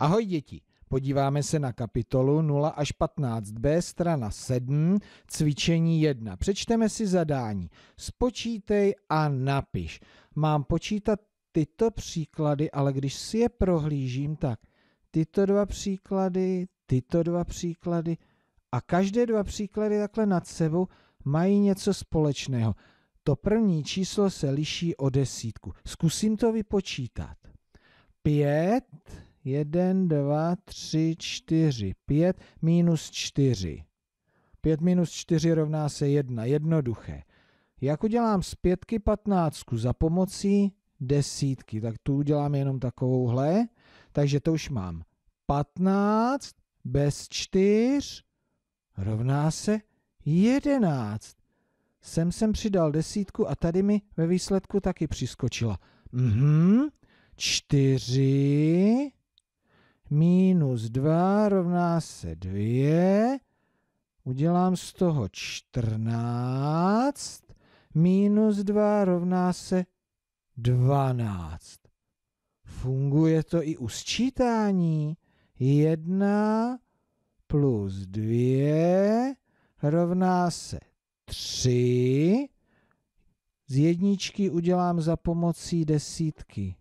Ahoj děti, podíváme se na kapitolu 0 až 15b, strana 7, cvičení 1. Přečteme si zadání. Spočítej a napiš. Mám počítat tyto příklady, ale když si je prohlížím, tak tyto dva příklady, tyto dva příklady a každé dva příklady takhle nad sebou mají něco společného. To první číslo se liší o desítku. Zkusím to vypočítat. Pět 1, 2, 3, 4, 5, minus 4. 5 minus 4 rovná se 1, jednoduché. Jak udělám z pětky patnáctku za pomocí desítky, tak tu udělám jenom takovouhle, takže to už mám. 15 bez 4 rovná se 11. Sem jsem přidal desítku a tady mi ve výsledku taky přiskočila. Mhm, 4 minus 2 rovná se 2. Udělám z toho 14. Minus 2 rovná se 12. Funguje to i u sčítání. 1 plus 2 rovná se 3. Z jedničky udělám za pomocí desítky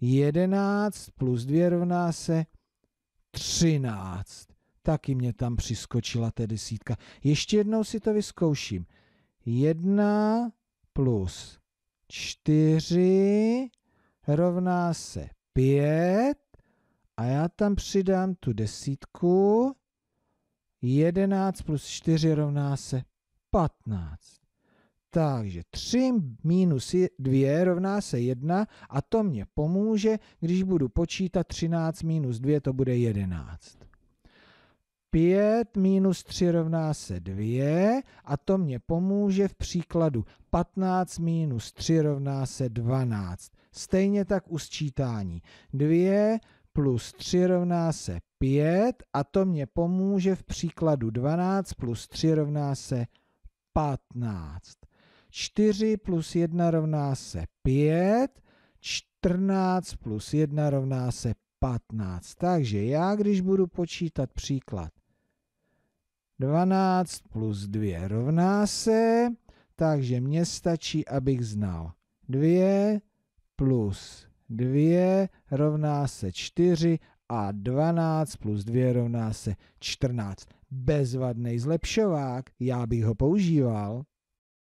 11 plus 2 rovná se 13. Taky mě tam přiskočila ta desítka. Ještě jednou si to vyzkouším. 1 plus 4 rovná se 5 a já tam přidám tu desítku. 11 plus 4 rovná se 15. Takže 3 minus 2 rovná se 1 a to mě pomůže, když budu počítat 13 minus 2, to bude 11. 5 minus 3 rovná se 2 a to mě pomůže v příkladu 15 minus 3 rovná se 12. Stejně tak u sčítání. 2 plus 3 rovná se 5 a to mě pomůže v příkladu 12 plus 3 rovná se 15. 4 plus 1 rovná se 5, 14 plus 1 rovná se 15. Takže já, když budu počítat příklad 12 plus 2 rovná se, takže mně stačí, abych znal 2 plus 2 rovná se 4 a 12 plus 2 rovná se 14. Bezvadný zlepšovák, já bych ho používal.